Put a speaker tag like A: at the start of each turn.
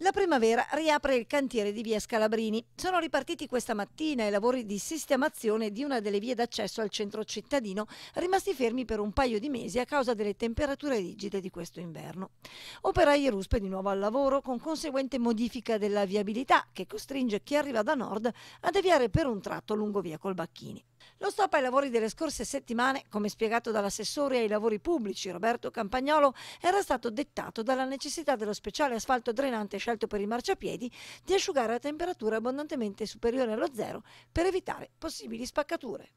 A: La primavera riapre il cantiere di via Scalabrini. Sono ripartiti questa mattina i lavori di sistemazione di una delle vie d'accesso al centro cittadino, rimasti fermi per un paio di mesi a causa delle temperature rigide di questo inverno. Operai e ruspe di nuovo al lavoro, con conseguente modifica della viabilità che costringe chi arriva da nord a deviare per un tratto lungo via Colbacchini. Lo stop ai lavori delle scorse settimane, come spiegato dall'assessore ai lavori pubblici Roberto Campagnolo, era stato dettato dalla necessità dello speciale asfalto drenante scelto per i marciapiedi di asciugare a temperature abbondantemente superiori allo zero per evitare possibili spaccature.